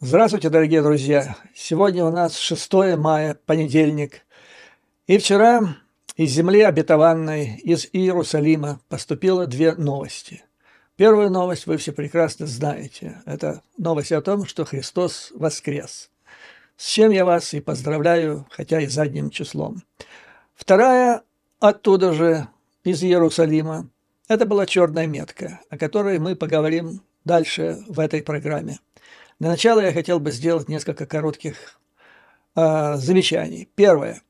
Здравствуйте, дорогие друзья! Сегодня у нас 6 мая, понедельник. И вчера из земли обетованной, из Иерусалима, поступило две новости. Первую новость вы все прекрасно знаете. Это новость о том, что Христос воскрес. С чем я вас и поздравляю, хотя и задним числом. Вторая оттуда же, из Иерусалима. Это была черная метка, о которой мы поговорим дальше в этой программе – для начала я хотел бы сделать несколько коротких э, замечаний. Первое.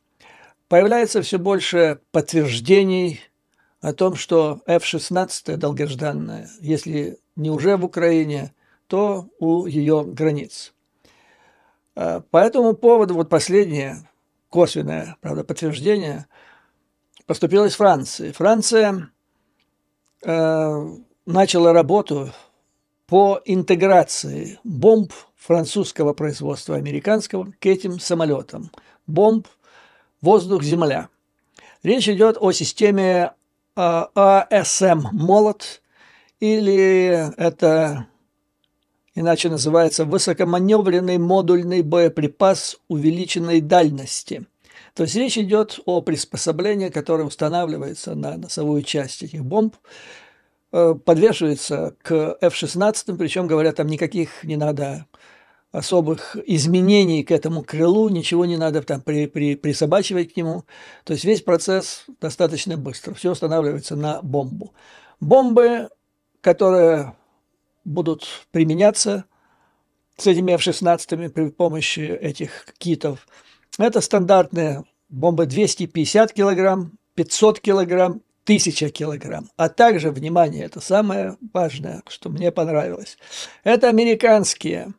Появляется все больше подтверждений о том, что F-16 долгожданная, если не уже в Украине, то у ее границ. А, по этому поводу вот последнее косвенное, правда, подтверждение поступило из Франции. Франция э, начала работу по интеграции бомб французского производства американского к этим самолетам. Бомб воздух-земля. Речь идет о системе АСМ а «Молот», или это иначе называется высокоманевренный модульный боеприпас увеличенной дальности. То есть речь идет о приспособлении, которое устанавливается на носовую часть этих бомб, Э, подвешивается к F-16, причем, говорят, там никаких не надо особых изменений к этому крылу, ничего не надо там при, при, присобачивать к нему. То есть весь процесс достаточно быстро, все устанавливается на бомбу. Бомбы, которые будут применяться с этими F-16 при помощи этих китов, это стандартные бомбы 250 килограмм, 500 килограмм 1000 килограмм. А также, внимание, это самое важное, что мне понравилось, это американские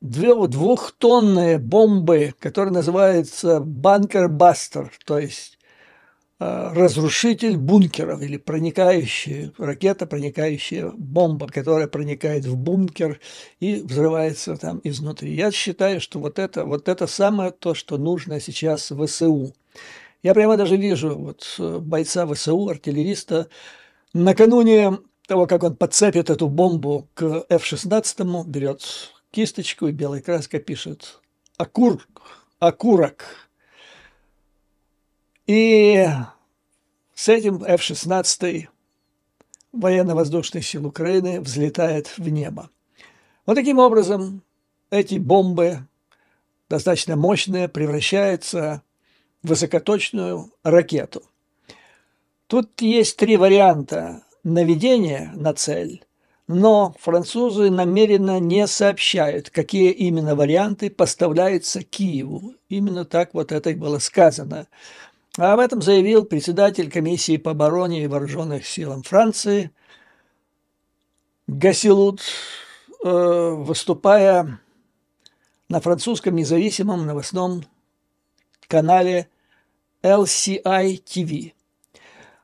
двухтонные бомбы, которые называются «банкер-бастер», то есть э, разрушитель бункеров или проникающая ракета, проникающая бомба, которая проникает в бункер и взрывается там изнутри. Я считаю, что вот это, вот это самое то, что нужно сейчас в СУ. Я прямо даже вижу вот э, бойца ВСУ, артиллериста, накануне того, как он подцепит эту бомбу к F-16, берет кисточку и белой краской пишет «Окурк», «Окурок». И с этим F-16 военно воздушные силы Украины взлетает в небо. Вот таким образом эти бомбы, достаточно мощные, превращаются высокоточную ракету. Тут есть три варианта наведения на цель, но французы намеренно не сообщают, какие именно варианты поставляются Киеву. Именно так вот это и было сказано. А об этом заявил председатель комиссии по обороне и вооруженных силам Франции Гасилут, э, выступая на французском независимом новостном канале LCI TV.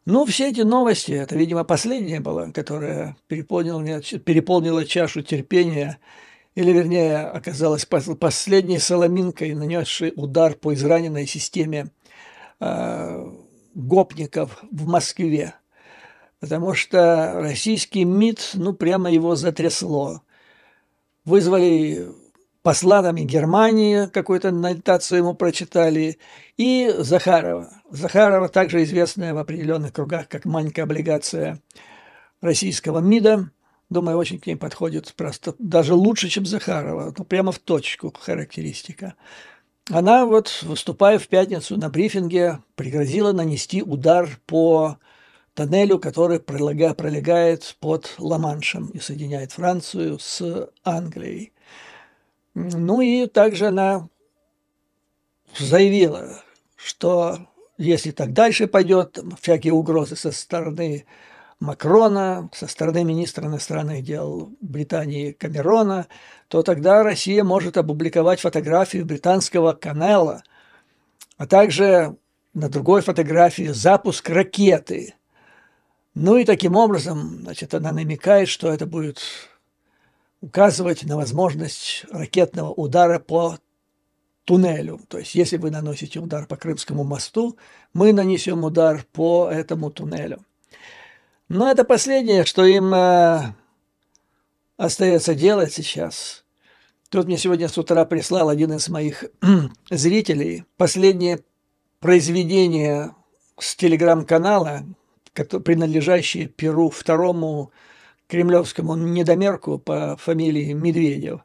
Ну, все эти новости, это, видимо, последняя была, которая переполнила, переполнила чашу терпения, или, вернее, оказалась последней соломинкой, нанесшей удар по израненной системе э, гопников в Москве. Потому что российский МИД, ну, прямо его затрясло. Вызвали посланами Германии какую-то нотацию ему прочитали, и Захарова. Захарова также известная в определенных кругах как манька-облигация российского МИДа. Думаю, очень к ней подходит просто даже лучше, чем Захарова. Ну, прямо в точку характеристика. Она вот, выступая в пятницу на брифинге, пригрозила нанести удар по тоннелю, который пролегает под Ла-Маншем и соединяет Францию с Англией. Ну и также она заявила, что если так дальше пойдет, всякие угрозы со стороны Макрона, со стороны министра иностранных дел Британии Камерона, то тогда Россия может опубликовать фотографию британского канала, а также на другой фотографии запуск ракеты. Ну и таким образом, значит, она намекает, что это будет указывать на возможность ракетного удара по туннелю. То есть, если вы наносите удар по Крымскому мосту, мы нанесем удар по этому туннелю. Но это последнее, что им э, остается делать сейчас. Тут мне сегодня с утра прислал один из моих зрителей последнее произведение с телеграм-канала, принадлежащее Перу второму кремлевскому недомерку по фамилии Медведев.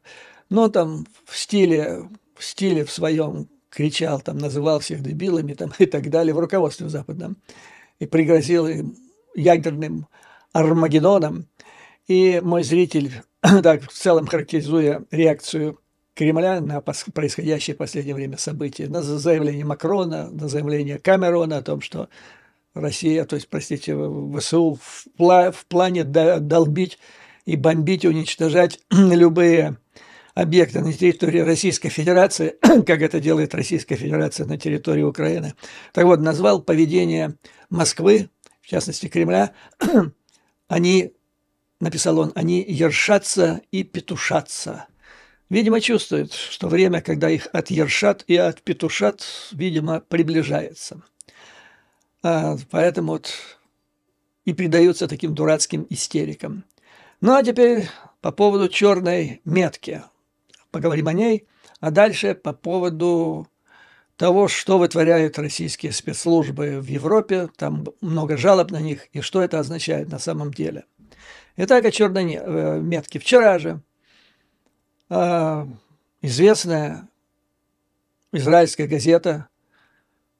Но там в стиле, в стиле в своем кричал, там, называл всех дебилами там, и так далее в руководстве западном. И пригрозил им ядерным Армагеддоном. И мой зритель, так в целом характеризуя реакцию Кремля на происходящее в последнее время события, на заявление Макрона, на заявление Камерона о том, что Россия, то есть, простите, ВСУ в, пла в плане долбить и бомбить, уничтожать любые объекты на территории Российской Федерации, как это делает Российская Федерация на территории Украины. Так вот, назвал поведение Москвы, в частности Кремля, они, написал он, они ершатся и петушатся. Видимо, чувствуют, что время, когда их отъершат и отпетушат, видимо, приближается. А, поэтому вот и предаются таким дурацким истерикам. Ну а теперь по поводу черной метки. Поговорим о ней. А дальше по поводу того, что вытворяют российские спецслужбы в Европе. Там много жалоб на них и что это означает на самом деле. Итак, о черной э, метке. Вчера же а, известная израильская газета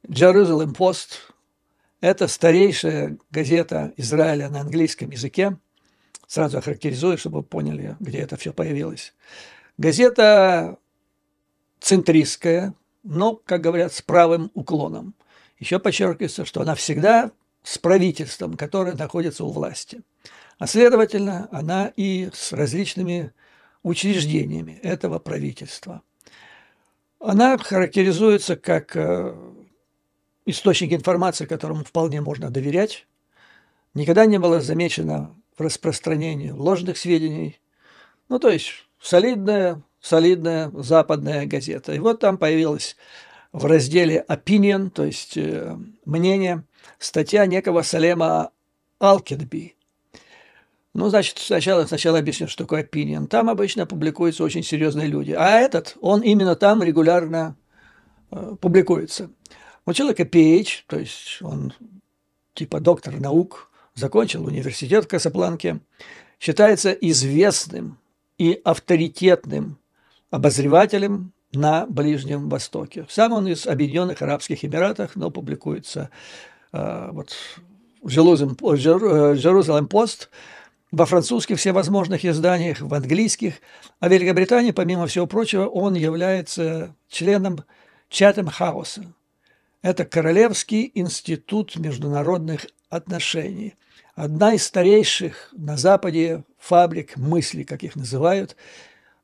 Jerusalem Post – это старейшая газета Израиля на английском языке. Сразу охарактеризую, чтобы вы поняли, где это все появилось. Газета центристская, но, как говорят, с правым уклоном. Еще подчеркивается, что она всегда с правительством, которое находится у власти. А следовательно, она и с различными учреждениями этого правительства. Она характеризуется как э, источники информации, которым вполне можно доверять. Никогда не было замечено распространение ложных сведений. Ну, то есть солидная, солидная западная газета. И вот там появилась в разделе «Opinion», то есть э, «Мнение», статья некого Салема Алкетби. Ну, значит, сначала, сначала объясню, что такое opinion. Там обычно публикуются очень серьезные люди. А этот, он именно там регулярно э, публикуется. У человека PH, то есть он типа доктор наук, закончил университет в Касабланке, считается известным и авторитетным обозревателем на Ближнем Востоке. Сам он из Объединенных Арабских Эмиратов, но публикуется э, вот, в Jerusalem Post, э, во французских всевозможных изданиях, в английских. А в Великобритании, помимо всего прочего, он является членом Чатем Хауса, это Королевский институт международных отношений. Одна из старейших на Западе фабрик мысли, как их называют,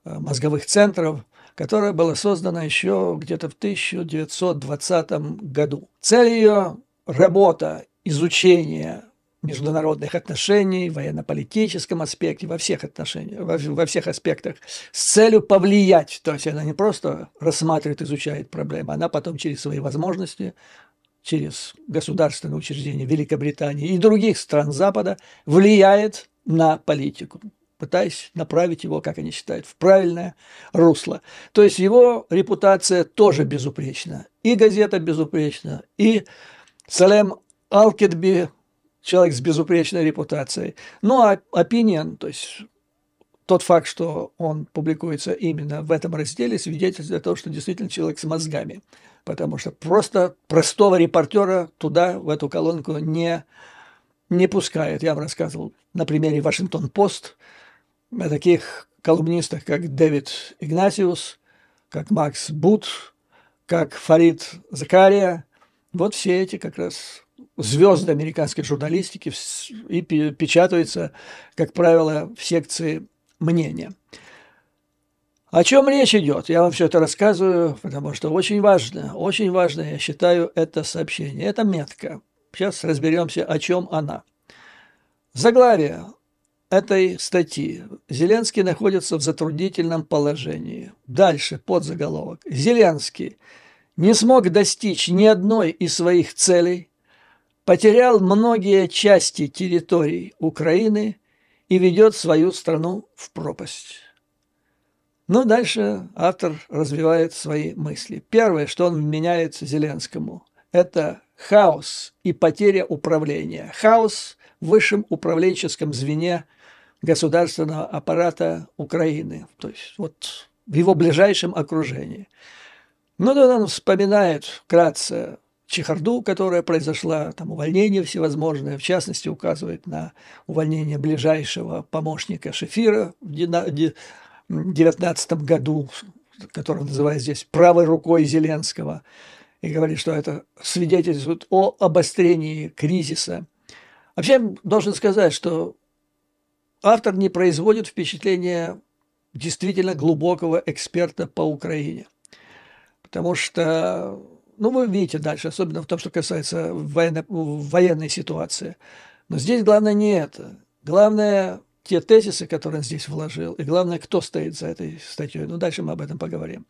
э, мозговых центров, которая была создана еще где-то в 1920 году. Цель ее – работа, изучение международных отношений, военно-политическом аспекте, во всех отношениях, во, во всех аспектах, с целью повлиять. То есть она не просто рассматривает, изучает проблемы, она потом через свои возможности, через государственные учреждения Великобритании и других стран Запада влияет на политику пытаясь направить его, как они считают, в правильное русло. То есть его репутация тоже безупречна. И газета безупречна, и Салем Алкетби человек с безупречной репутацией. Ну, а opinion, то есть тот факт, что он публикуется именно в этом разделе, свидетельствует о том, что действительно человек с мозгами. Потому что просто простого репортера туда, в эту колонку, не, не пускают. Я вам рассказывал на примере «Вашингтон-Пост» о таких колумнистах, как Дэвид Игнасиус, как Макс Бут, как Фарид Закария. Вот все эти как раз звезды американской журналистики и печатаются, как правило, в секции мнения. О чем речь идет? Я вам все это рассказываю, потому что очень важно, очень важно, я считаю, это сообщение. Это метка. Сейчас разберемся, о чем она. Заглавие этой статьи. Зеленский находится в затруднительном положении. Дальше подзаголовок. Зеленский не смог достичь ни одной из своих целей – потерял многие части территорий Украины и ведет свою страну в пропасть. Но ну, дальше автор развивает свои мысли. Первое, что он меняет Зеленскому, это хаос и потеря управления. Хаос в высшем управленческом звене государственного аппарата Украины, то есть вот в его ближайшем окружении. Ну, да, он вспоминает вкратце чехарду, которая произошла, там увольнение всевозможное, в частности указывает на увольнение ближайшего помощника Шефира в 2019 году, которого называют здесь правой рукой Зеленского, и говорит, что это свидетельствует о обострении кризиса. Вообще, должен сказать, что автор не производит впечатления действительно глубокого эксперта по Украине, потому что ну, вы видите дальше, особенно в том, что касается военно, военной ситуации. Но здесь главное не это. Главное те тезисы, которые он здесь вложил, и главное, кто стоит за этой статьей. Ну, дальше мы об этом поговорим.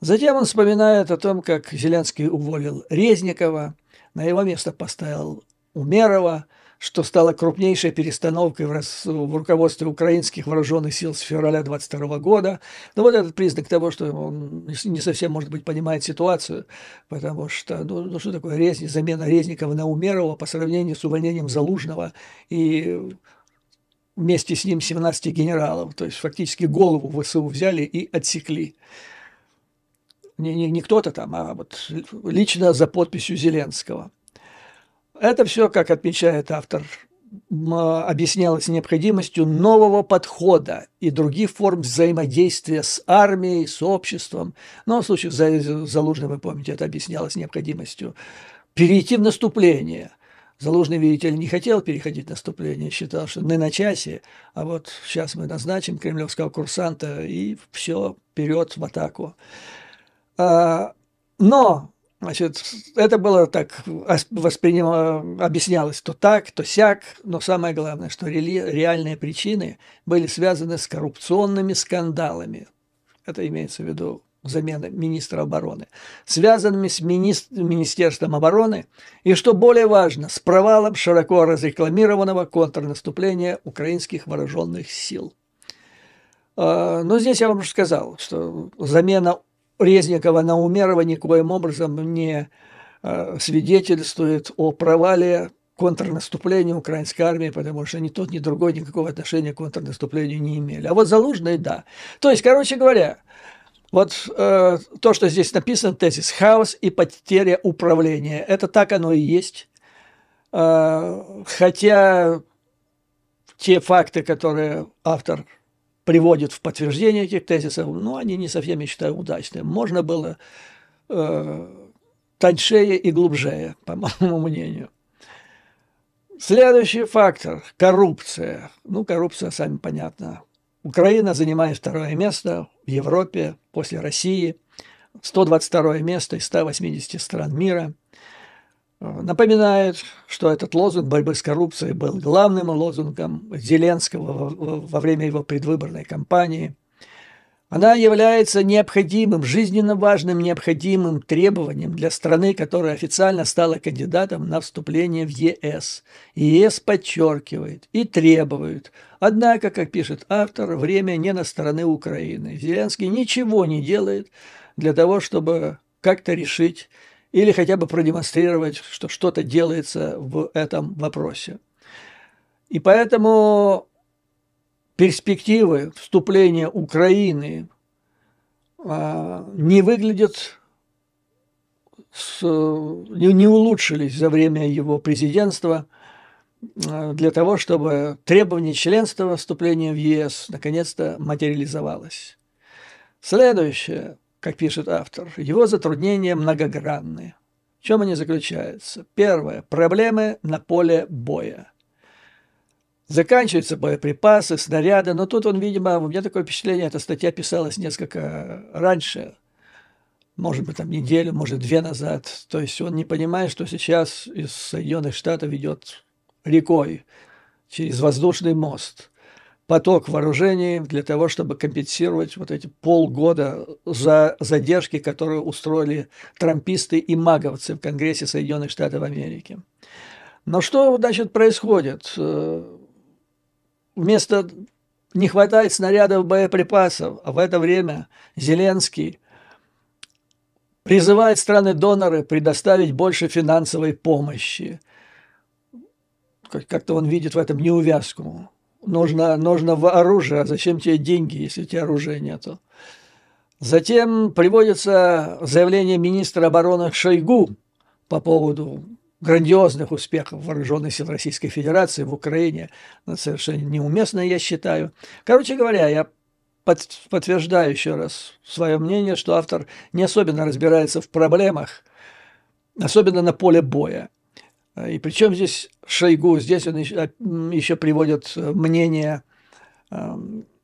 Затем он вспоминает о том, как Зеленский уволил Резникова, на его место поставил Умерова – что стало крупнейшей перестановкой в, рас... в руководстве украинских вооруженных сил с февраля 22 года. ну вот этот признак того, что он не совсем, может быть, понимает ситуацию, потому что, ну, ну что такое резни, замена Резникова на Умерова по сравнению с увольнением Залужного и вместе с ним 17 генералов. То есть фактически голову ВСУ взяли и отсекли. Не, не, не кто-то там, а вот лично за подписью Зеленского – это все, как отмечает автор, объяснялось необходимостью нового подхода и других форм взаимодействия с армией, с обществом. Но в случае с Залужным, вы помните, это объяснялось необходимостью перейти в наступление. Залужный, видите ли, не хотел переходить в наступление, считал, что не на часе, а вот сейчас мы назначим кремлевского курсанта и все, вперед в атаку. А, но Значит, это было так, воспринимало объяснялось то так, то сяк, но самое главное, что реальные причины были связаны с коррупционными скандалами. Это имеется в виду замена министра обороны, связанными с министр, Министерством обороны и, что более важно, с провалом широко разрекламированного контрнаступления украинских вооруженных сил. А, но здесь я вам уже сказал, что замена Резникова Наумерова никоим образом не э, свидетельствует о провале контрнаступления украинской армии, потому что ни тот, ни другой никакого отношения к контрнаступлению не имели. А вот Залужный – да. То есть, короче говоря, вот э, то, что здесь написано, тезис «хаос и потеря управления». Это так оно и есть. Э, хотя те факты, которые автор приводит в подтверждение этих тезисов, но они не совсем, я считаю, удачные. Можно было э, тоньшее и глубже, по моему мнению. Следующий фактор – коррупция. Ну, коррупция, сами понятно. Украина занимает второе место в Европе после России, 122 место из 180 стран мира – Напоминает, что этот лозунг борьбы с коррупцией был главным лозунгом Зеленского во время его предвыборной кампании. Она является необходимым, жизненно важным необходимым требованием для страны, которая официально стала кандидатом на вступление в ЕС. ЕС подчеркивает и требует. Однако, как пишет автор, время не на стороны Украины. Зеленский ничего не делает для того, чтобы как-то решить или хотя бы продемонстрировать, что что-то делается в этом вопросе. И поэтому перспективы вступления Украины а, не выглядят, не улучшились за время его президентства а, для того, чтобы требование членства вступления в ЕС наконец-то материализовалось. Следующее – как пишет автор, его затруднения многогранны. В чем они заключаются? Первое. Проблемы на поле боя. Заканчиваются боеприпасы, снаряды, но тут он, видимо, у меня такое впечатление, эта статья писалась несколько раньше, может быть, там неделю, может, две назад. То есть он не понимает, что сейчас из Соединенных Штатов идет рекой через воздушный мост – поток вооружений для того, чтобы компенсировать вот эти полгода за задержки, которые устроили трамписты и маговцы в Конгрессе Соединенных Штатов Америки. Но что, значит, происходит? Э, вместо не хватает снарядов, боеприпасов, а в это время Зеленский призывает страны-доноры предоставить больше финансовой помощи. Как-то он видит в этом неувязку нужно, нужно оружие, а зачем тебе деньги, если у тебя оружия нету? Затем приводится заявление министра обороны Шойгу по поводу грандиозных успехов вооруженных сил Российской Федерации в Украине. Это совершенно неуместно, я считаю. Короче говоря, я подтверждаю еще раз свое мнение, что автор не особенно разбирается в проблемах, особенно на поле боя. А, и причем здесь Шойгу, здесь он еще, а, приводит э, мнение э,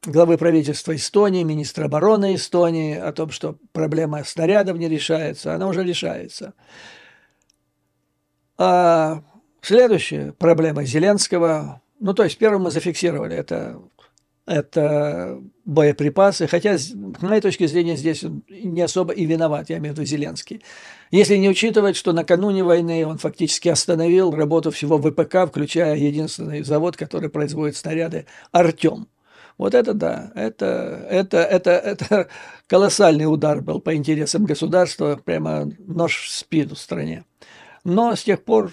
главы правительства Эстонии, министра обороны Эстонии о том, что проблема снарядов не решается, она уже решается. А следующая проблема Зеленского, ну то есть первым мы зафиксировали, это, это боеприпасы, хотя с моей точки зрения здесь он не особо и виноват, я имею в виду Зеленский. Если не учитывать, что накануне войны он фактически остановил работу всего ВПК, включая единственный завод, который производит снаряды «Артем». Вот это да, это, это, это, это колоссальный удар был по интересам государства, прямо нож в спину в стране. Но с тех пор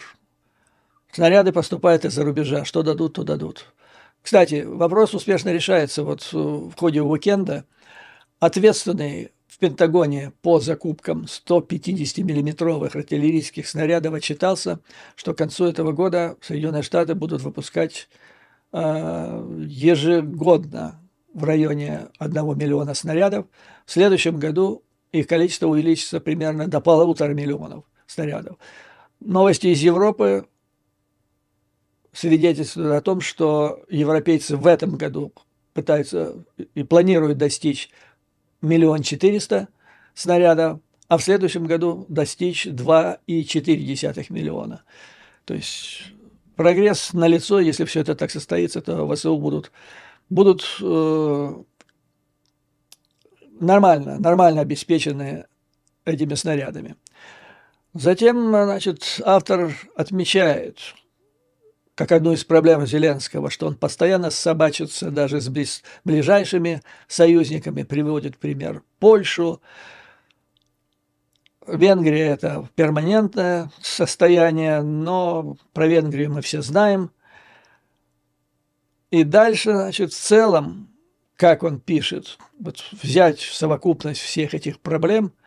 снаряды поступают из-за рубежа, что дадут, то дадут. Кстати, вопрос успешно решается вот в ходе уикенда. Ответственный Пентагоне по закупкам 150-миллиметровых артиллерийских снарядов отчитался, что к концу этого года Соединенные Штаты будут выпускать э, ежегодно в районе 1 миллиона снарядов. В следующем году их количество увеличится примерно до полутора миллионов снарядов. Новости из Европы свидетельствуют о том, что европейцы в этом году пытаются и планируют достичь миллион четыреста снарядов, а в следующем году достичь 2,4 миллиона. То есть прогресс налицо, если все это так состоится, то ВСУ будут, будут э, нормально, нормально обеспечены этими снарядами. Затем, значит, автор отмечает, как одну из проблем Зеленского, что он постоянно собачится даже с ближайшими союзниками, приводит пример Польшу. Венгрия – это перманентное состояние, но про Венгрию мы все знаем. И дальше, значит, в целом, как он пишет, вот взять совокупность всех этих проблем –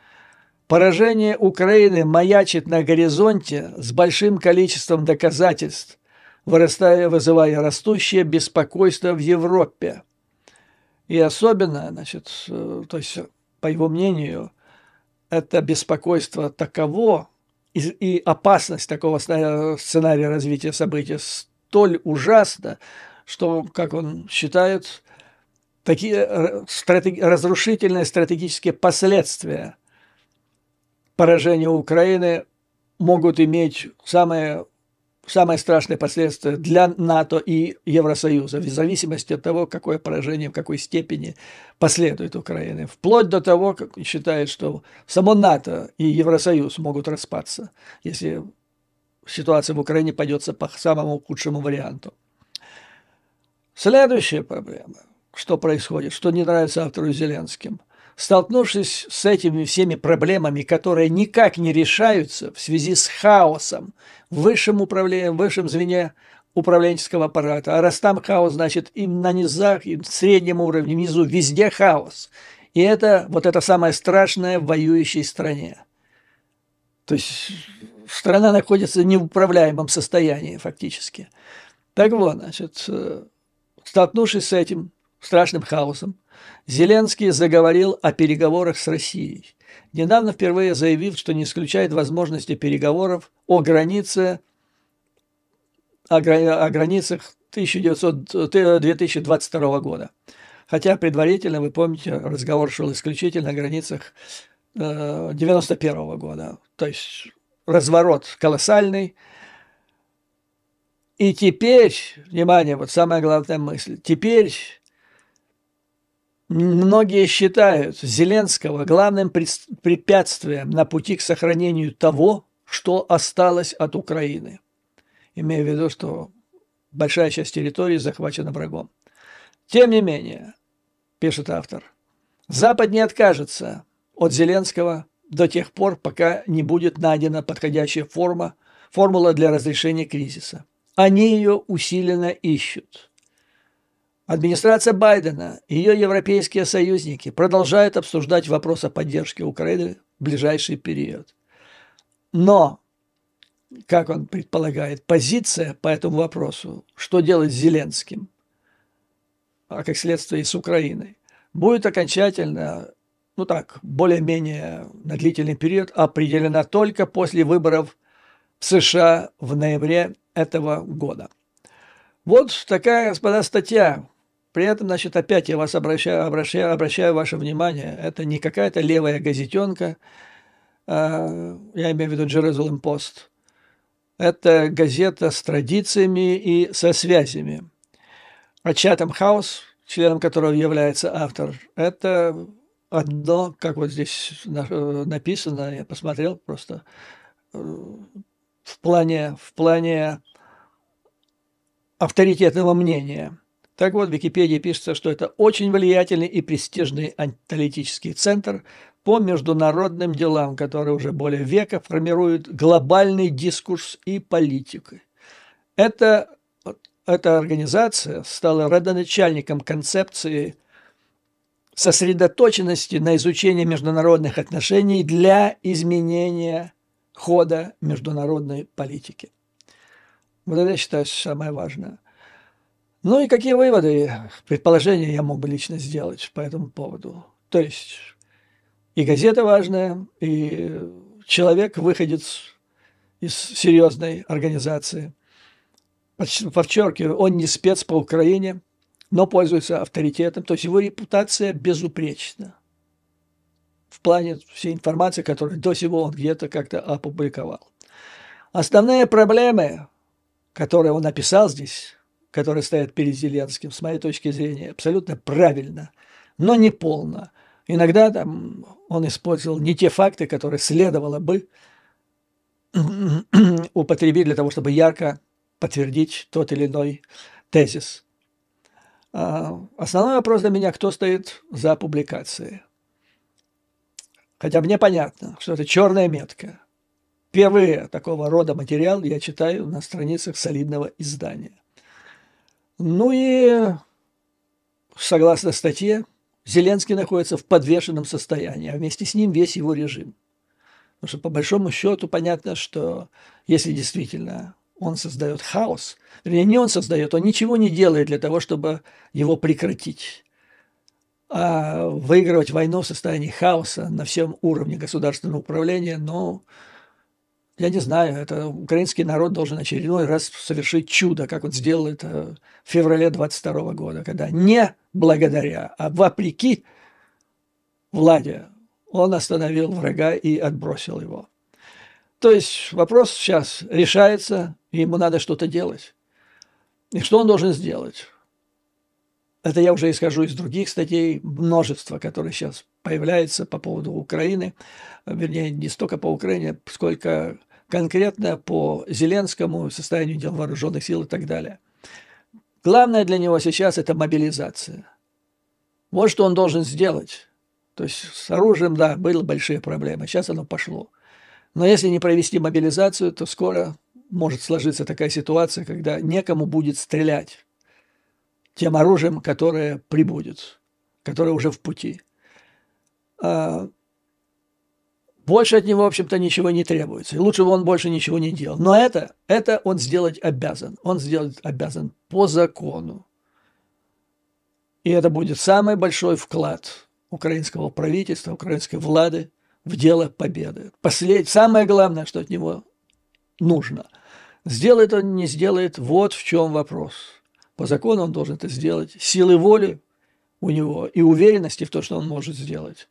Поражение Украины маячит на горизонте с большим количеством доказательств, вырастая, вызывая растущее беспокойство в Европе. И особенно, значит, э, то есть, по его мнению, это беспокойство таково, и опасность такого сценария развития событий столь ужасна, что, как он считает, такие э, стратеги- разрушительные стратегические последствия поражения Украины могут иметь самые самое страшное последствие для НАТО и Евросоюза, в зависимости от того, какое поражение, в какой степени последует Украины. Вплоть до того, как считают, что само НАТО и Евросоюз могут распаться, если ситуация в Украине пойдется по самому худшему варианту. Следующая проблема, что происходит, что не нравится автору Зеленским – Столкнувшись с этими всеми проблемами, которые никак не решаются в связи с хаосом в высшем управлении, в высшем звене управленческого аппарата, а раз там хаос, значит, и на низах, и в среднем уровне, внизу, везде хаос. И это вот это самое страшное в воюющей стране. То есть страна находится в неуправляемом состоянии фактически. Так вот, значит, э, столкнувшись с этим страшным хаосом, Зеленский заговорил о переговорах с Россией, недавно впервые заявив, что не исключает возможности переговоров о границе о, о границах 1900, 2022 года. Хотя предварительно, вы помните, разговор шел исключительно о границах 1991 э, -го года. То есть разворот колоссальный. И теперь, внимание, вот самая главная мысль, теперь Многие считают Зеленского главным препятствием на пути к сохранению того, что осталось от Украины. Имея в виду, что большая часть территории захвачена врагом. Тем не менее, пишет автор, Запад не откажется от Зеленского до тех пор, пока не будет найдена подходящая форма, формула для разрешения кризиса. Они ее усиленно ищут – Администрация Байдена и ее европейские союзники продолжают обсуждать вопрос о поддержке Украины в ближайший период. Но, как он предполагает, позиция по этому вопросу, что делать с Зеленским, а как следствие и с Украиной, будет окончательно, ну так, более-менее на длительный период определена только после выборов в США в ноябре этого года. Вот такая, господа, статья при этом, значит, опять я вас обращаю, обращаю, обращаю ваше внимание, это не какая-то левая газетенка, а, я имею в виду Jerusalem Post. Это газета с традициями и со связями. А Chatham House, членом которого является автор, это одно, как вот здесь написано, я посмотрел просто, э, в плане, в плане авторитетного мнения – так вот, в Википедии пишется, что это очень влиятельный и престижный аналитический центр по международным делам, который уже более века формирует глобальный дискурс и политику. Это, эта организация стала родоначальником концепции сосредоточенности на изучении международных отношений для изменения хода международной политики. Вот это, я считаю, самое важное. Ну и какие выводы, предположения я мог бы лично сделать по этому поводу? То есть и газета важная, и человек выходец из серьезной организации. Подчеркиваю, он не спец по Украине, но пользуется авторитетом, то есть его репутация безупречна в плане всей информации, которую до сего он где-то как-то опубликовал. Основные проблемы, которые он написал здесь, которые стоят перед Зеленским, с моей точки зрения, абсолютно правильно, но не полно. Иногда там он использовал не те факты, которые следовало бы употребить для того, чтобы ярко подтвердить тот или иной тезис. А, основной вопрос для меня, кто стоит за публикацией. Хотя мне понятно, что это черная метка. Впервые такого рода материал я читаю на страницах солидного издания. Ну и, согласно статье, Зеленский находится в подвешенном состоянии, а вместе с ним весь его режим. Потому что по большому счету понятно, что если действительно он создает хаос, вернее, не он создает, он ничего не делает для того, чтобы его прекратить. А выигрывать войну в состоянии хаоса на всем уровне государственного управления, ну, но я не знаю, это украинский народ должен очередной раз совершить чудо, как он сделал это в феврале 22 года, когда не благодаря, а вопреки Владе он остановил врага и отбросил его. То есть вопрос сейчас решается, и ему надо что-то делать. И что он должен сделать? Это я уже исхожу из других статей, множество, которые сейчас появляются по поводу Украины. Вернее, не столько по Украине, сколько конкретно по Зеленскому, состоянию дел вооруженных сил и так далее. Главное для него сейчас – это мобилизация. Вот что он должен сделать. То есть с оружием, да, были большие проблемы. Сейчас оно пошло. Но если не провести мобилизацию, то скоро может сложиться такая ситуация, когда некому будет стрелять тем оружием, которое прибудет, которое уже в пути. А, больше от него, в общем-то, ничего не требуется. И лучше бы он больше ничего не делал. Но это, это он сделать обязан. Он сделать обязан по закону. И это будет самый большой вклад украинского правительства, украинской влады в дело победы. Послед... Самое главное, что от него нужно. Сделает он, не сделает, вот в чем вопрос – по закону он должен это сделать. Силы воли у него и уверенности в том, что он может сделать,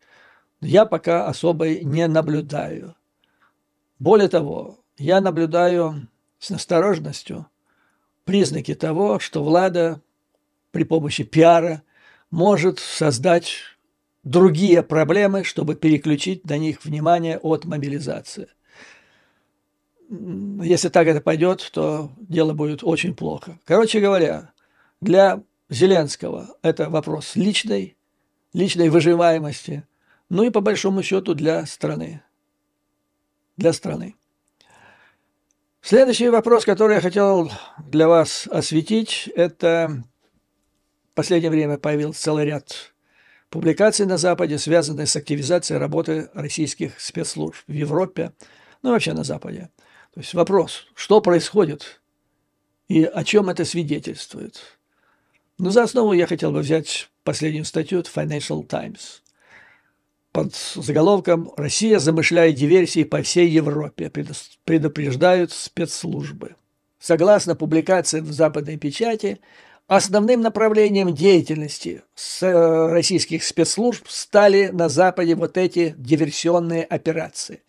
я пока особо не наблюдаю. Более того, я наблюдаю с осторожностью признаки того, что Влада при помощи пиара может создать другие проблемы, чтобы переключить на них внимание от мобилизации. Если так это пойдет, то дело будет очень плохо. Короче говоря, для Зеленского это вопрос личной, личной выживаемости, ну и по большому счету для страны. Для страны. Следующий вопрос, который я хотел для вас осветить, это в последнее время появился целый ряд публикаций на Западе, связанных с активизацией работы российских спецслужб в Европе, ну и вообще на Западе. То есть вопрос, что происходит и о чем это свидетельствует – но ну, за основу я хотел бы взять последнюю статью от Financial Times под заголовком «Россия замышляет диверсии по всей Европе, предупреждают спецслужбы». Согласно публикациям в западной печати, основным направлением деятельности э, российских спецслужб стали на Западе вот эти диверсионные операции.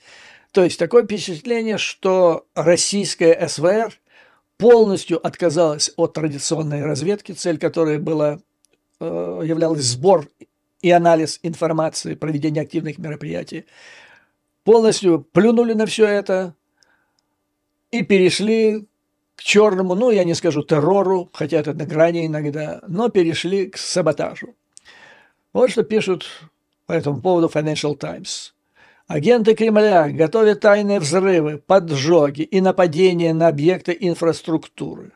То есть такое впечатление, что российская СВР полностью отказалась от традиционной разведки, цель которой была, э, являлась сбор и анализ информации, проведение активных мероприятий, полностью плюнули на все это и перешли к черному, ну, я не скажу террору, хотя это на грани иногда, но перешли к саботажу. Вот что пишут по этому поводу Financial Times. Агенты Кремля готовят тайные взрывы, поджоги и нападения на объекты инфраструктуры.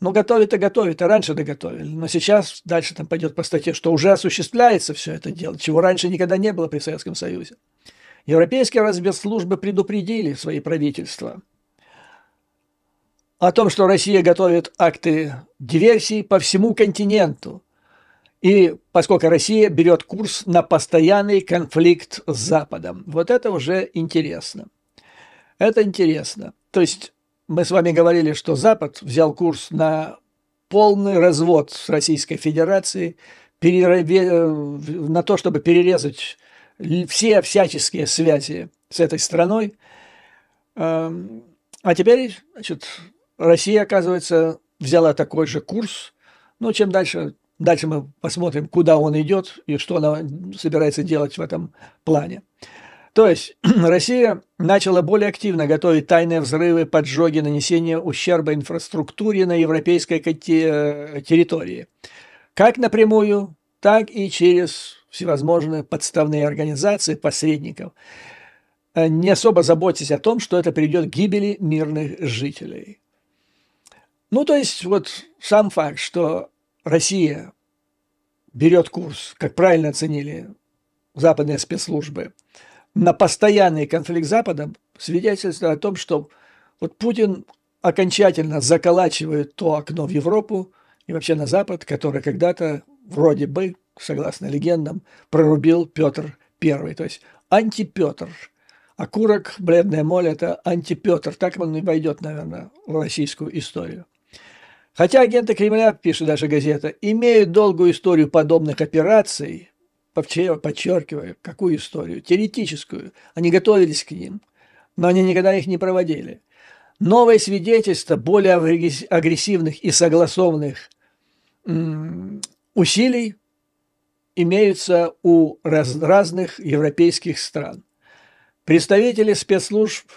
Ну, готовят и готовят, и раньше доготовили. Но сейчас дальше там пойдет по статье, что уже осуществляется все это дело, чего раньше никогда не было при Советском Союзе. Европейские разведслужбы предупредили свои правительства о том, что Россия готовит акты диверсии по всему континенту. И поскольку Россия берет курс на постоянный конфликт с Западом. Вот это уже интересно. Это интересно. То есть мы с вами говорили, что Запад взял курс на полный развод с Российской Федерацией, э, на то, чтобы перерезать все всяческие связи с этой страной. Эм, а теперь значит, Россия, оказывается, взяла такой же курс. Но чем дальше, Дальше мы посмотрим, куда он идет и что она собирается делать в этом плане. То есть Россия начала более активно готовить тайные взрывы, поджоги, нанесение ущерба инфраструктуре на европейской э, территории. Как напрямую, так и через всевозможные подставные организации, посредников. Э, не особо заботьтесь о том, что это приведет к гибели мирных жителей. Ну, то есть, вот сам факт, что Россия берет курс, как правильно оценили западные спецслужбы, на постоянный конфликт с Западом Свидетельство о том, что вот Путин окончательно заколачивает то окно в Европу и вообще на Запад, которое когда-то вроде бы, согласно легендам, прорубил Петр первый. То есть антипетр. А курок, бледная моль – это антипетр. Так он и войдет, наверное, в российскую историю. Хотя агенты Кремля, пишет даже газета, имеют долгую историю подобных операций, подчеркивая какую историю, теоретическую, они готовились к ним, но они никогда их не проводили. Новое свидетельство более агрессивных и согласованных усилий имеются у раз разных европейских стран. Представители спецслужб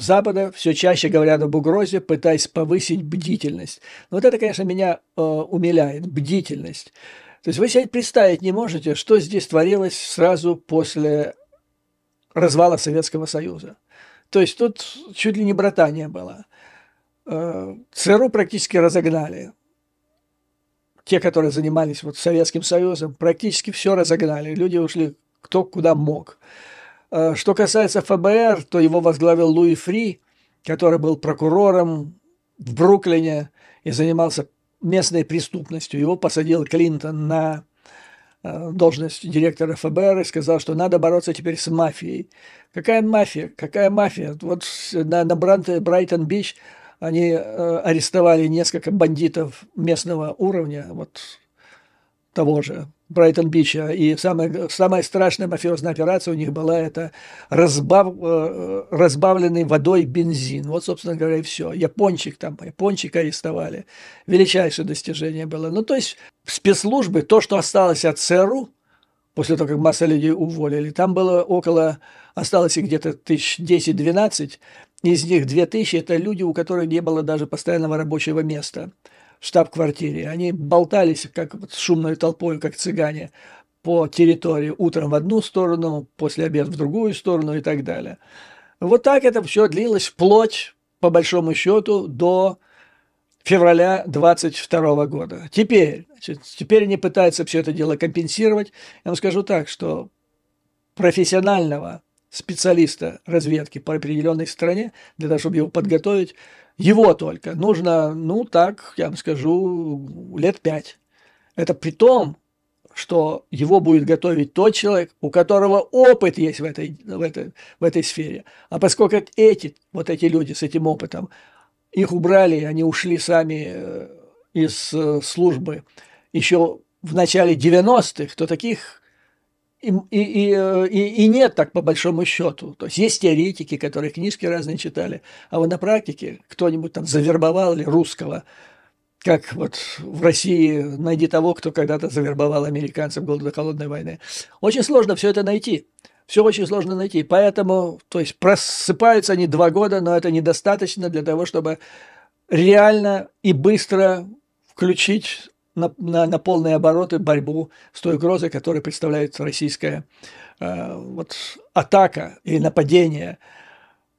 Запада все чаще говорят об угрозе, пытаясь повысить бдительность. Но вот это, конечно, меня э, умиляет, бдительность. То есть вы себе представить не можете, что здесь творилось сразу после развала Советского Союза. То есть тут чуть ли не братания было. Э, ЦРУ практически разогнали те, которые занимались вот Советским Союзом, практически все разогнали. Люди ушли кто куда мог. Э, что касается ФБР, то его возглавил Луи Фри, который был прокурором в Бруклине и занимался местной преступностью. Его посадил Клинтон на э, должность директора ФБР и сказал, что надо бороться теперь с мафией. Какая мафия? Какая мафия? Вот на, на Брайтон-Бич они э, арестовали несколько бандитов местного уровня, вот того же Брайтон-Бича. И самая, самая страшная мафиозная операция у них была это разбав, э, э, разбавленный водой бензин. Вот, собственно говоря, и все. Япончик там, япончика арестовали. Величайшее достижение было. Ну, то есть спецслужбы, то, что осталось от ЦРУ, после того, как масса людей уволили, там было около, осталось где-то тысяч 10-12, из них 2000 – это люди, у которых не было даже постоянного рабочего места – штаб-квартире. Они болтались, как вот, шумной толпой, как цыгане, по территории утром в одну сторону, после обеда в другую сторону и так далее. Вот так это все длилось вплоть, по большому счету, до февраля 22 года. Теперь, значит, теперь они пытаются все это дело компенсировать. Я вам скажу так, что профессионального специалиста разведки по определенной стране, для того, чтобы его подготовить, его только нужно, ну так, я вам скажу, лет пять. Это при том, что его будет готовить тот человек, у которого опыт есть в этой, в этой, в этой сфере. А поскольку эти, вот эти люди с этим опытом, их убрали, они ушли сами э, из э, службы еще в начале 90-х, то таких и, и, э, и, и нет так по большому счету. То есть есть теоретики, которые книжки разные читали, а вот на практике кто-нибудь там завербовал ли русского, как вот в России найди того, кто когда-то завербовал американцев в годы холодной войны. Очень сложно все это найти. Все очень сложно найти. Поэтому, то есть просыпаются они два года, но это недостаточно для того, чтобы реально и быстро включить на, на, на полные обороты борьбу с той угрозой, которую представляет российская э, вот, атака и нападение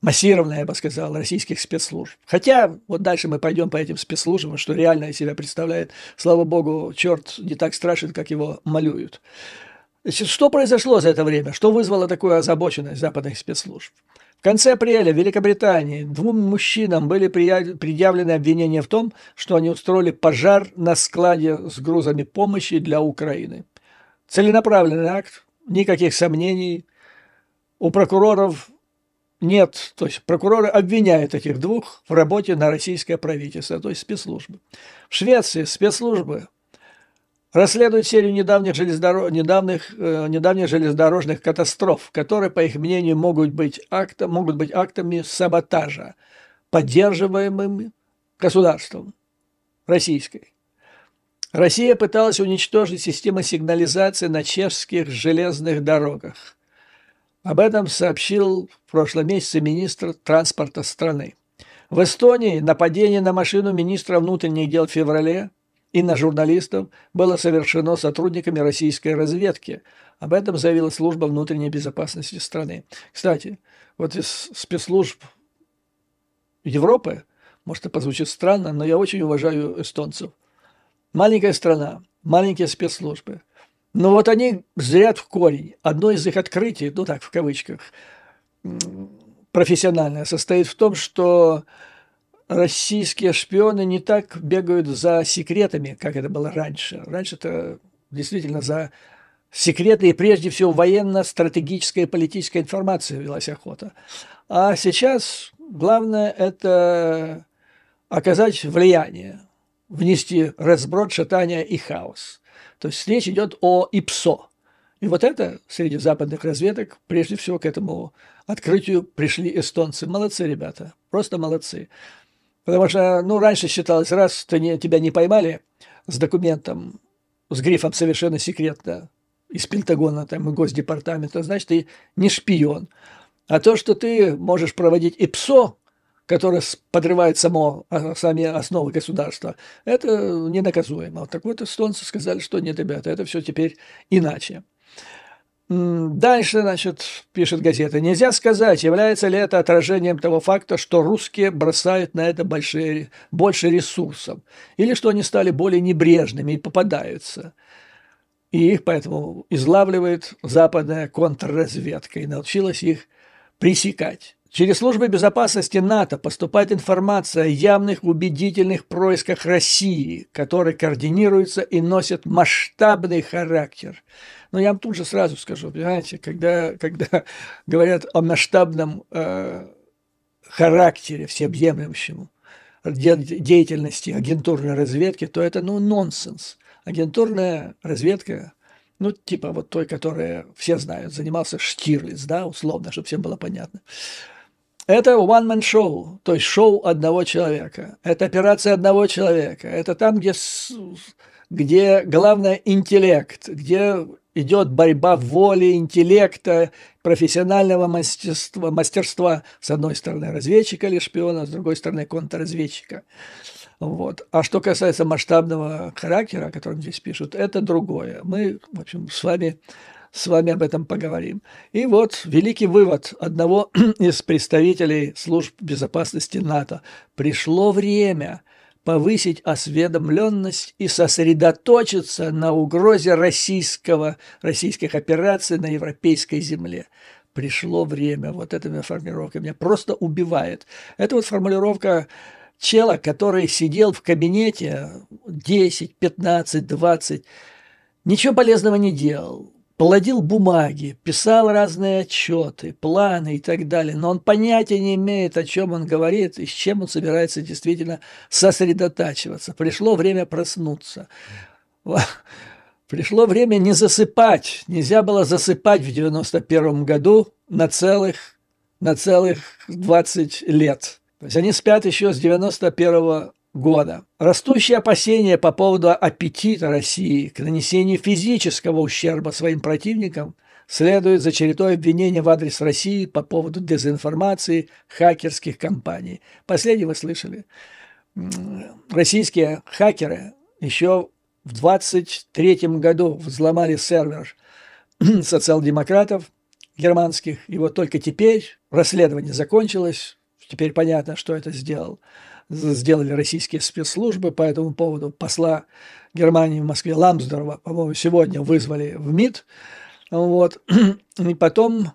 массированное, я бы сказал, российских спецслужб. Хотя, вот дальше мы пойдем по этим спецслужбам, что реально из себя представляет. Слава богу, черт не так страшен, как его малюют. Значит, что произошло за это время? Что вызвало такую озабоченность западных спецслужб? В конце апреля в Великобритании двум мужчинам были предъявлены обвинения в том, что они устроили пожар на складе с грузами помощи для Украины. Целенаправленный акт, никаких сомнений. У прокуроров нет, то есть прокуроры обвиняют этих двух в работе на российское правительство, то есть спецслужбы. В Швеции спецслужбы расследует серию недавних, железнодор... недавних, э, недавних железнодорожных катастроф, которые, по их мнению, могут быть, акта... могут быть актами саботажа, поддерживаемым государством российской. Россия пыталась уничтожить систему сигнализации на чешских железных дорогах. Об этом сообщил в прошлом месяце министр транспорта страны. В Эстонии нападение на машину министра внутренних дел в феврале и на журналистов было совершено сотрудниками российской разведки. Об этом заявила служба внутренней безопасности страны. Кстати, вот из спецслужб Европы, может, это позвучит странно, но я очень уважаю эстонцев. Маленькая страна, маленькие спецслужбы. Но вот они зрят в корень. Одно из их открытий, ну так, в кавычках, профессиональное, состоит в том, что российские шпионы не так бегают за секретами, как это было раньше. Раньше это действительно за секреты и прежде всего военно-стратегическая и политическая информация велась охота. А сейчас главное – это оказать влияние, внести разброд, шатание и хаос. То есть речь идет о ИПСО. И вот это среди западных разведок, прежде всего к этому открытию пришли эстонцы. Молодцы ребята, просто молодцы. Потому что, ну, раньше считалось, раз ты не, тебя не поймали с документом, с грифом «совершенно секретно», из Пентагона, там, и Госдепартамента, значит, ты не шпион. А то, что ты можешь проводить ИПСО, которое подрывает само, а, сами основы государства, это ненаказуемо. Так вот, эстонцы сказали, что нет, ребята, это все теперь иначе. Дальше, значит, пишет газета, нельзя сказать, является ли это отражением того факта, что русские бросают на это большие, больше ресурсов, или что они стали более небрежными и попадаются. И их поэтому излавливает западная контрразведка и научилась их пресекать. Через службы безопасности НАТО поступает информация о явных убедительных происках России, которые координируются и носят масштабный характер – но я вам тут же сразу скажу, понимаете, когда, когда говорят о масштабном э, характере всеобъемлющему де деятельности агентурной разведки, то это, ну, нонсенс. Агентурная разведка, ну, типа вот той, которая все знают, занимался Штирлиц, да, условно, чтобы всем было понятно. Это one-man show, то есть шоу одного человека. Это операция одного человека. Это там, где, где главное интеллект, где идет борьба воли, интеллекта, профессионального мастерства, мастерства с одной стороны разведчика или шпиона, с другой стороны контрразведчика. Вот. А что касается масштабного характера, о котором здесь пишут, это другое. Мы, в общем, с вами, с вами об этом поговорим. И вот великий вывод одного из представителей служб безопасности НАТО. Пришло время – повысить осведомленность и сосредоточиться на угрозе российского, российских операций на европейской земле. Пришло время. Вот эта формулировка меня просто убивает. Это вот формулировка чела, который сидел в кабинете 10, 15, 20, ничего полезного не делал плодил бумаги, писал разные отчеты, планы и так далее, но он понятия не имеет, о чем он говорит и с чем он собирается действительно сосредотачиваться. Пришло время проснуться. Пришло время не засыпать. Нельзя было засыпать в 91 году на целых, на целых 20 лет. То есть они спят еще с 91 года. Растущие опасения по поводу аппетита России к нанесению физического ущерба своим противникам следует за чередой обвинений в адрес России по поводу дезинформации хакерских компаний. Последнее вы слышали. Российские хакеры еще в 23 году взломали сервер социал-демократов германских. И вот только теперь расследование закончилось. Теперь понятно, что это сделал сделали российские спецслужбы по этому поводу. Посла Германии в Москве Ламсдорова, по-моему, сегодня вызвали в МИД. Вот. И потом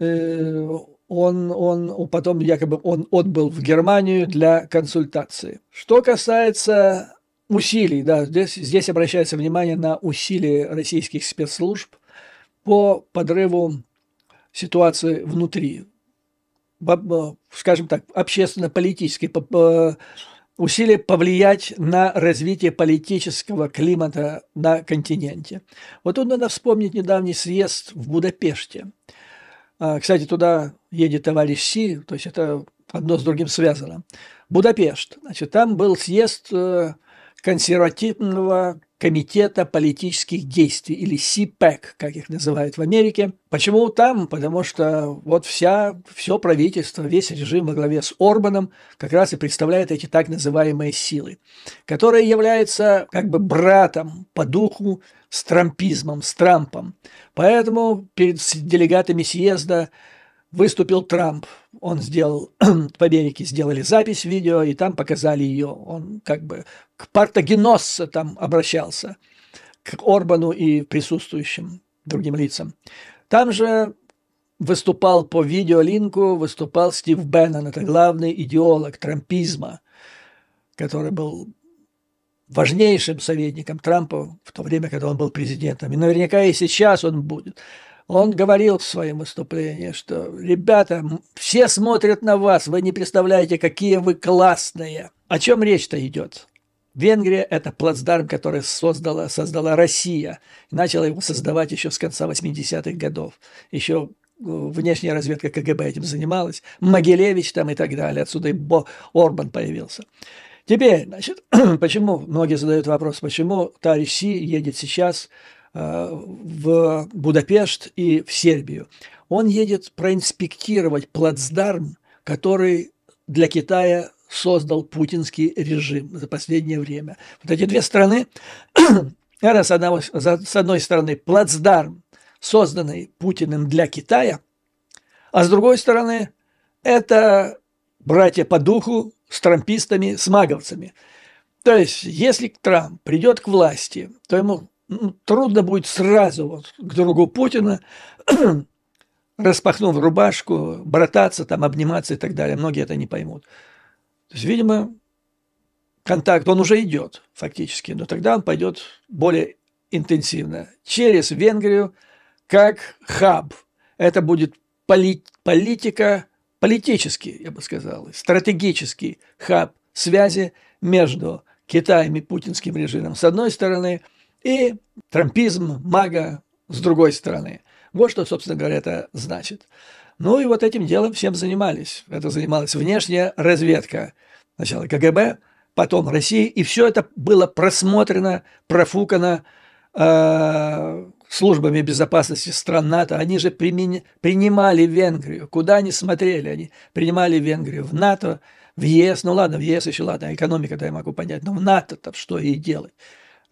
э, он, он, потом якобы он отбыл в Германию для консультации. Что касается усилий, да, здесь, здесь обращается внимание на усилия российских спецслужб по подрыву ситуации внутри скажем так, общественно-политические э, усилия повлиять на развитие политического климата на континенте. Вот тут надо вспомнить недавний съезд в Будапеште. А, кстати, туда едет товарищ Си, то есть это одно с другим связано. Будапешт. Значит, там был съезд э, консервативного Комитета политических действий, или СИПЭК, как их называют в Америке. Почему там? Потому что вот вся, все правительство, весь режим во главе с Орбаном как раз и представляет эти так называемые силы, которые являются как бы братом по духу с трампизмом, с Трампом. Поэтому перед делегатами съезда выступил Трамп. Он сделал, в Америке сделали запись видео, и там показали ее. Он как бы к Партагеносу там обращался, к Орбану и присутствующим другим лицам. Там же выступал по видеолинку, выступал Стив Беннон, это главный идеолог трампизма, который был важнейшим советником Трампа в то время, когда он был президентом. И наверняка и сейчас он будет. Он говорил в своем выступлении, что «Ребята, все смотрят на вас, вы не представляете, какие вы классные». О чем речь-то идет? Венгрия – это плацдарм, который создала, создала Россия. Начала его создавать еще с конца 80-х годов. Еще э, внешняя разведка КГБ этим занималась. Могилевич там и так далее. Отсюда и Бо Орбан появился. Теперь, значит, почему, многие задают вопрос, почему товарищ Си едет сейчас в Будапешт и в Сербию. Он едет проинспектировать плацдарм, который для Китая создал путинский режим за последнее время. Вот эти две страны, с одной стороны плацдарм, созданный Путиным для Китая, а с другой стороны это братья по духу с трампистами, с маговцами. То есть, если Трамп придет к власти, то ему ну, трудно будет сразу вот к другу Путина, распахнув рубашку, брататься, там, обниматься и так далее. Многие это не поймут. То есть, видимо, контакт, он уже идет фактически, но тогда он пойдет более интенсивно. Через Венгрию как хаб. Это будет поли политика, политический, я бы сказал, стратегический хаб связи между Китаем и путинским режимом с одной стороны и трампизм мага с другой стороны. Вот что, собственно говоря, это значит. Ну и вот этим делом всем занимались. Это занималась внешняя разведка. Сначала КГБ, потом Россия. И все это было просмотрено, профукано э, службами безопасности стран НАТО. Они же примени, принимали Венгрию. Куда они смотрели? Они принимали Венгрию в НАТО, в ЕС. Ну ладно, в ЕС еще ладно, экономика-то я могу понять. Но в НАТО-то что и делать?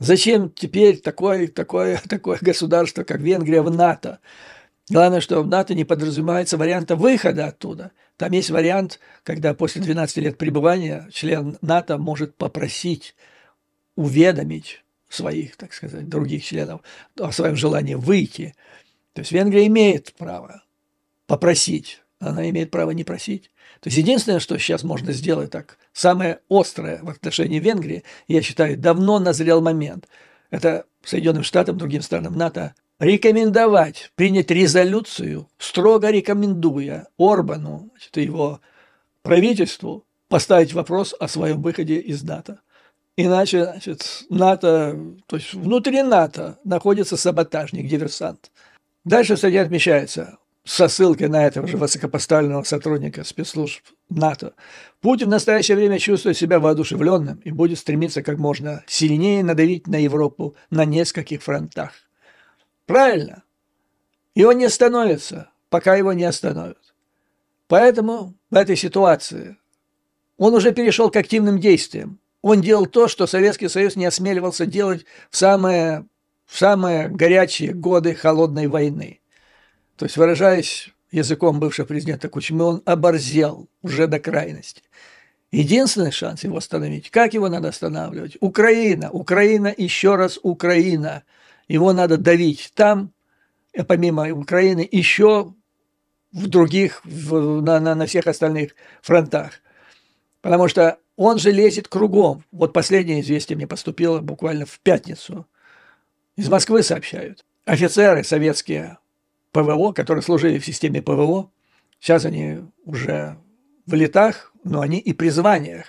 Зачем теперь такое, такое, такое государство, как Венгрия, в НАТО? Главное, что в НАТО не подразумевается варианта выхода оттуда. Там есть вариант, когда после 12 лет пребывания член НАТО может попросить уведомить своих, так сказать, других членов о своем желании выйти. То есть Венгрия имеет право попросить, она имеет право не просить. То есть единственное, что сейчас можно сделать так, самое острое в отношении Венгрии, я считаю, давно назрел момент. Это Соединенным Штатам, другим странам НАТО рекомендовать, принять резолюцию, строго рекомендуя Орбану значит, его правительству поставить вопрос о своем выходе из НАТО. Иначе значит, НАТО, то есть внутри НАТО находится саботажник, диверсант. Дальше, кстати, отмечается, со ссылкой на этого же высокопоставленного сотрудника спецслужб НАТО. Путин в настоящее время чувствует себя воодушевленным и будет стремиться как можно сильнее надавить на Европу на нескольких фронтах. Правильно. И он не остановится, пока его не остановят. Поэтому в этой ситуации он уже перешел к активным действиям. Он делал то, что Советский Союз не осмеливался делать в самые, в самые горячие годы холодной войны – то есть, выражаясь языком бывшего президента Кучмы, он оборзел уже до крайности. Единственный шанс его остановить, как его надо останавливать? Украина, Украина, еще раз Украина. Его надо давить там, э, помимо Украины, еще в других, в, на, на, на всех остальных фронтах. Потому что он же лезет кругом. Вот последнее известие мне поступило буквально в пятницу. Из Москвы сообщают. Офицеры советские ПВО, которые служили в системе ПВО. Сейчас они уже в летах, но они и при званиях,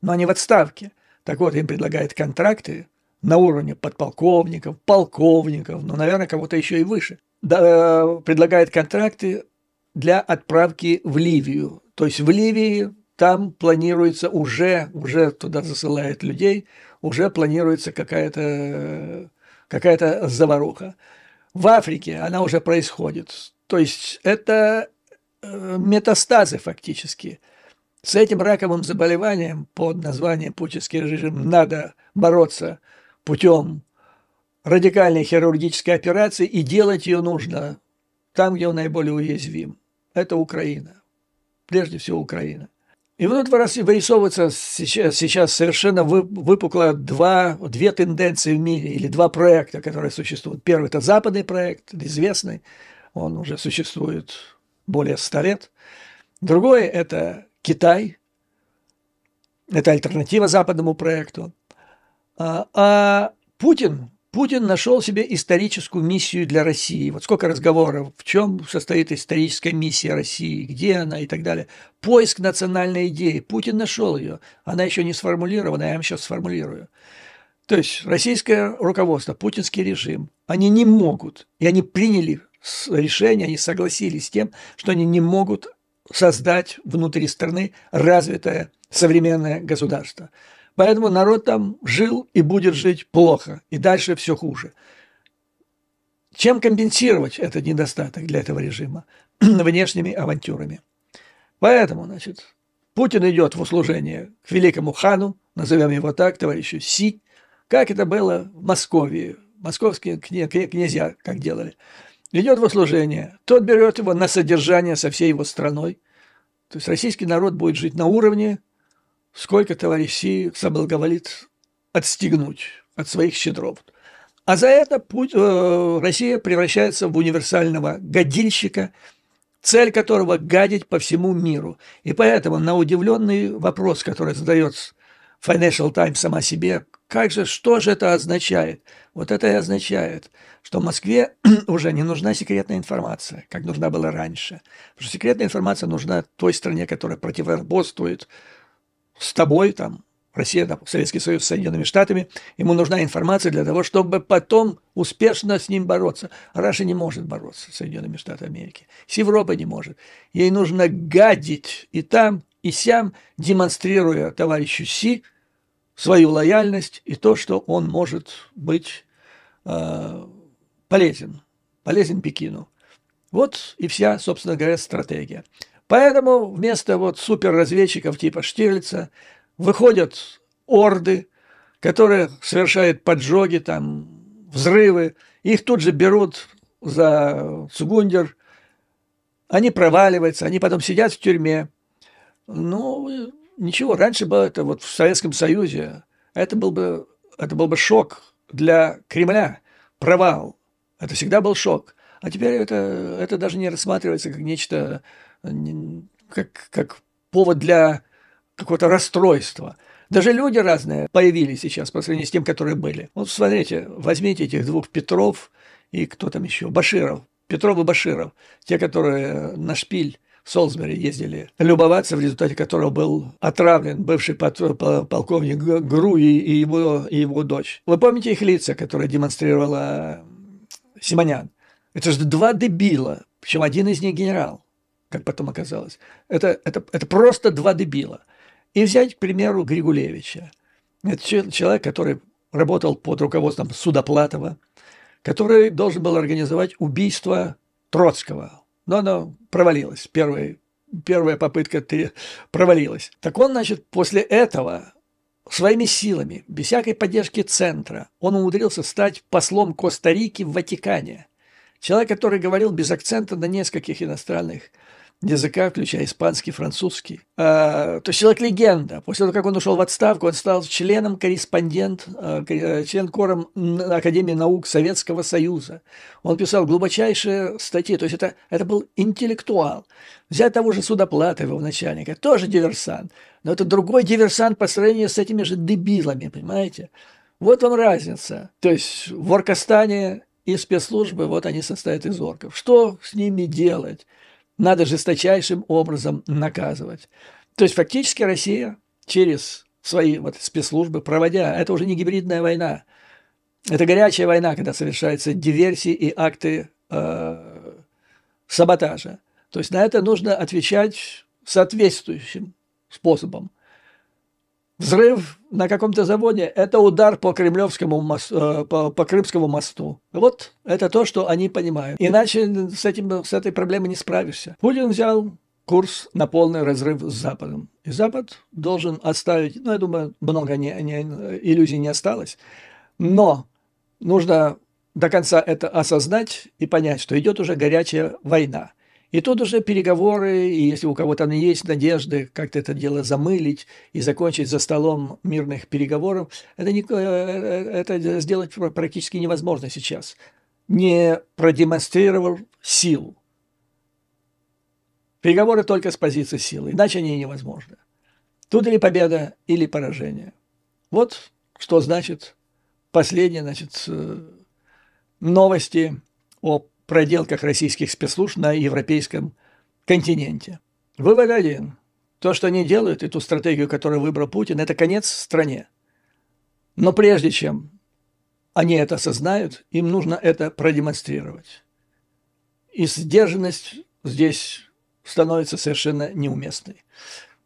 но они в отставке. Так вот, им предлагают контракты на уровне подполковников, полковников, ну, наверное, кого-то еще и выше. Да, э, предлагают контракты для отправки в Ливию. То есть в Ливии там планируется уже, уже туда засылают людей, уже планируется какая-то какая, -то, какая -то заваруха в Африке она уже происходит. То есть это э, метастазы фактически. С этим раковым заболеванием под названием путинский режим надо бороться путем радикальной хирургической операции, и делать ее нужно там, где он наиболее уязвим. Это Украина. Прежде всего Украина. И вот тут вырисовывается сейчас, сейчас совершенно выпукло два, две тенденции в мире или два проекта, которые существуют. Первый – это западный проект, известный, он уже существует более ста лет. Другой – это Китай, это альтернатива западному проекту. а, а Путин Путин нашел себе историческую миссию для России. Вот сколько разговоров, в чем состоит историческая миссия России, где она и так далее. Поиск национальной идеи. Путин нашел ее. Она еще не сформулирована, я вам сейчас сформулирую. То есть российское руководство, путинский режим, они не могут, и они приняли решение, они согласились с тем, что они не могут создать внутри страны развитое современное государство. Поэтому народ там жил и будет жить плохо, и дальше все хуже. Чем компенсировать этот недостаток для этого режима? Внешними авантюрами. Поэтому, значит, Путин идет в услужение к великому хану, назовем его так, товарищу Си, как это было в Москве, московские князья как делали. Идет в услужение, тот берет его на содержание со всей его страной, то есть российский народ будет жить на уровне сколько товарищей соблаговолит отстегнуть от своих щедров. А за это путь, э, Россия превращается в универсального гадильщика, цель которого – гадить по всему миру. И поэтому на удивленный вопрос, который задается Financial Times сама себе, как же, что же это означает? Вот это и означает, что Москве уже не нужна секретная информация, как нужна была раньше. Потому что секретная информация нужна той стране, которая противоборствует с тобой, там, Россия, там, Советский Союз с Соединенными Штатами, ему нужна информация для того, чтобы потом успешно с ним бороться. Раша не может бороться с Соединенными Штатами Америки, с Европой не может. Ей нужно гадить и там, и сям, демонстрируя товарищу Си свою лояльность и то, что он может быть э, полезен, полезен Пекину. Вот и вся, собственно говоря, стратегия. Поэтому вместо вот суперразведчиков типа Штирлица выходят орды, которые совершают поджоги, там, взрывы. Их тут же берут за цугундер. Они проваливаются, они потом сидят в тюрьме. Ну, ничего, раньше было это вот в Советском Союзе. Это был бы, это был бы шок для Кремля, провал. Это всегда был шок. А теперь это, это даже не рассматривается как нечто как, как повод для какого-то расстройства. Даже люди разные появились сейчас по сравнению с тем, которые были. Вот смотрите, возьмите этих двух Петров и кто там еще? Баширов. Петров и Баширов. Те, которые на шпиль в Солсбери ездили любоваться, в результате которого был отравлен бывший полковник Гру и его, и его дочь. Вы помните их лица, которые демонстрировала Симонян? Это же два дебила, причем один из них генерал как потом оказалось. Это, это, это просто два дебила. И взять, к примеру, Григулевича. Это человек, который работал под руководством Судоплатова, который должен был организовать убийство Троцкого. Но оно провалилось. Первая, первая попытка провалилась. Так он, значит, после этого своими силами, без всякой поддержки центра, он умудрился стать послом Коста-Рики в Ватикане. Человек, который говорил без акцента на нескольких иностранных языка, включая испанский, французский. А, то есть человек легенда. После того, как он ушел в отставку, он стал членом-корреспондент, а, э, член кором Академии наук Советского Союза. Он писал глубочайшие статьи. То есть это, это был интеллектуал. Взять того же Судоплата, его начальника, тоже диверсант. Но это другой диверсант по сравнению с этими же дебилами, понимаете? Вот вам разница. То есть в Оркостане и спецслужбы, вот они состоят из орков. Что с ними делать? надо жесточайшим образом наказывать. То есть фактически Россия через свои вот спецслужбы, проводя, это уже не гибридная война, это горячая война, когда совершаются диверсии и акты э, саботажа. То есть на это нужно отвечать соответствующим способом. Взрыв на каком-то заводе – это удар по Кремлевскому мосту, э, по, по Крымскому мосту. Вот это то, что они понимают. Иначе с, этим, с этой проблемой не справишься. Путин взял курс на полный разрыв с Западом. И Запад должен оставить, ну, я думаю, много не, не, иллюзий не осталось, но нужно до конца это осознать и понять, что идет уже горячая война. И тут уже переговоры, и если у кого-то они есть надежды как-то это дело замылить и закончить за столом мирных переговоров, это, не, э, э, это сделать практически невозможно сейчас, не продемонстрировал силу. Переговоры только с позиции силы, иначе они невозможны. Тут или победа, или поражение. Вот что значит последние значит, э, новости о проделках российских спецслужб на европейском континенте. Вывод один. То, что они делают, и ту стратегию, которую выбрал Путин, это конец стране. Но прежде чем они это осознают, им нужно это продемонстрировать. И сдержанность здесь становится совершенно неуместной.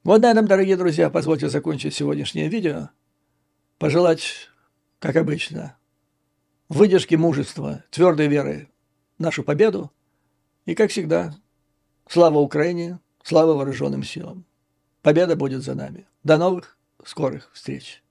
Вот на этом, дорогие друзья, позвольте закончить сегодняшнее видео. Пожелать, как обычно, выдержки мужества, твердой веры нашу победу. И, как всегда, слава Украине, слава вооруженным силам. Победа будет за нами. До новых скорых встреч.